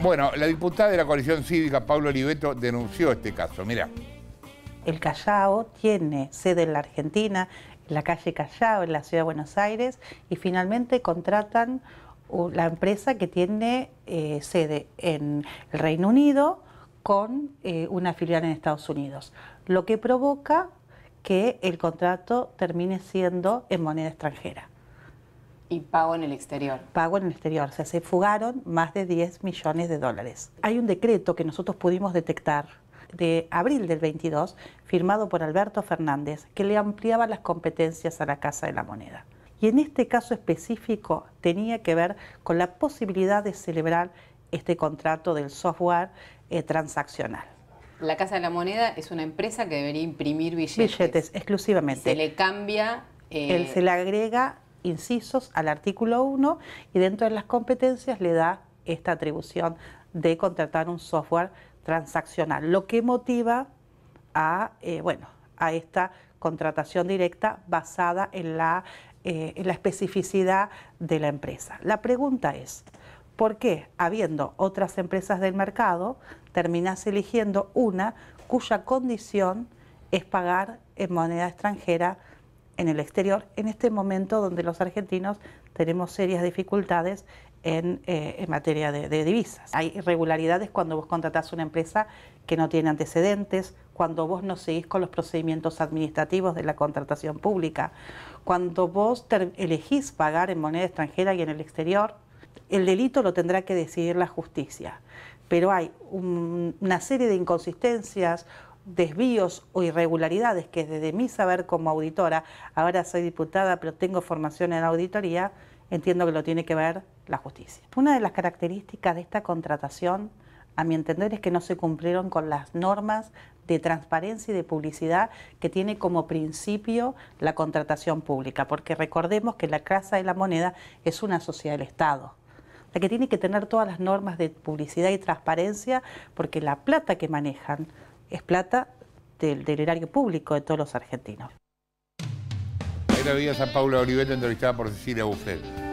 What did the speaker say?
Bueno, la diputada de la coalición cívica, Pablo Oliveto, denunció este caso. Mira, El Callao tiene sede en la Argentina, en la calle Callao, en la ciudad de Buenos Aires, y finalmente contratan la empresa que tiene eh, sede en el Reino Unido con eh, una filial en Estados Unidos, lo que provoca que el contrato termine siendo en moneda extranjera. Y pago en el exterior. Pago en el exterior. O sea, se fugaron más de 10 millones de dólares. Hay un decreto que nosotros pudimos detectar de abril del 22, firmado por Alberto Fernández, que le ampliaba las competencias a la Casa de la Moneda. Y en este caso específico tenía que ver con la posibilidad de celebrar este contrato del software eh, transaccional. La Casa de la Moneda es una empresa que debería imprimir billetes. Billetes, exclusivamente. Se le cambia... Eh, se le agrega incisos al artículo 1 y dentro de las competencias le da esta atribución de contratar un software transaccional, lo que motiva a, eh, bueno, a esta contratación directa basada eh, en la especificidad de la empresa. La pregunta es, ¿por qué, habiendo otras empresas del mercado, terminas eligiendo una cuya condición es pagar en moneda extranjera en el exterior, en este momento donde los argentinos tenemos serias dificultades en, eh, materia de, divisas. Hay irregularidades cuando vos contratás una empresa que no tiene antecedentes, cuando vos no seguís con los procedimientos administrativos de la contratación pública, cuando vos elegís pagar en moneda extranjera y en el exterior, el delito lo tendrá que decidir la justicia. Pero hay una serie de inconsistencias desvíos o irregularidades que desde mi saber como auditora, ahora soy diputada pero tengo formación en auditoría, entiendo que lo tiene que ver la justicia. Una de las características de esta contratación, a mi entender, es que no se cumplieron con las normas de transparencia y de publicidad que tiene como principio la contratación pública, porque recordemos que la Casa de la Moneda es una sociedad del Estado la que tiene que tener todas las normas de publicidad y transparencia, porque la plata que manejan es plata del, erario público de todos los argentinos. Ahí la San Paula Olivetti entrevistada por Cecilia Buffet.